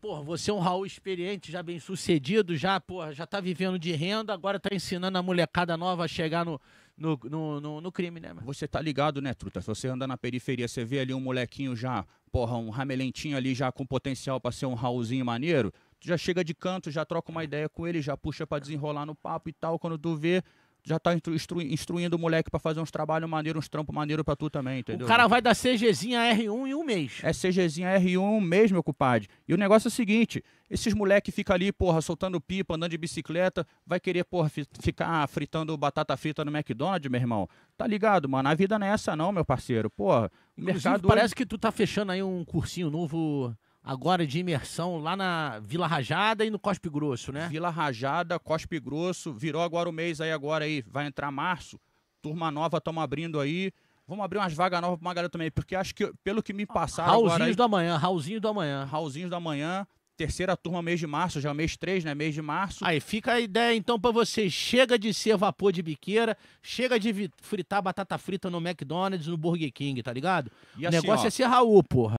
Porra, você é um Raul experiente, já bem sucedido, já, porra, já tá vivendo de renda, agora tá ensinando a molecada nova a chegar no, no, no, no, no crime, né? Mano? Você tá ligado, né, Truta? Se você anda na periferia, você vê ali um molequinho já, porra, um ramelentinho ali já com potencial para ser um Raulzinho maneiro, tu já chega de canto, já troca uma ideia com ele, já puxa para desenrolar no papo e tal, quando tu vê, já tá instru instruindo o moleque para fazer uns trabalhos maneiros, uns trampos maneiros para tu também, entendeu? O cara vai dar CGzinha R1 em um mês. É CGzinha R1 um mês, meu cumpade. E o negócio é o seguinte, esses moleques ficam ali, porra, soltando pipa, andando de bicicleta, vai querer, porra, ficar fritando batata frita no McDonald's, meu irmão. Tá ligado, mano? A vida não é essa não, meu parceiro. Porra, o mercado... parece que tu tá fechando aí um cursinho novo agora de imersão lá na Vila Rajada e no Cospe Grosso, né? Vila Rajada, Cospe Grosso, virou agora o mês aí agora aí, vai entrar março. Turma nova, estamos abrindo aí. Vamos abrir umas vagas novas para uma galera também, porque acho que, pelo que me passaram Raulzinhos agora... Aí, do amanhã, Raulzinho do amanhã. Raulzinhos do amanhã, terceira turma mês de março, já é mês 3, né? Mês de março. Aí fica a ideia então para você, chega de ser vapor de biqueira, chega de fritar batata frita no McDonald's, no Burger King, tá ligado? E o assim, negócio ó, é ser Raul, porra.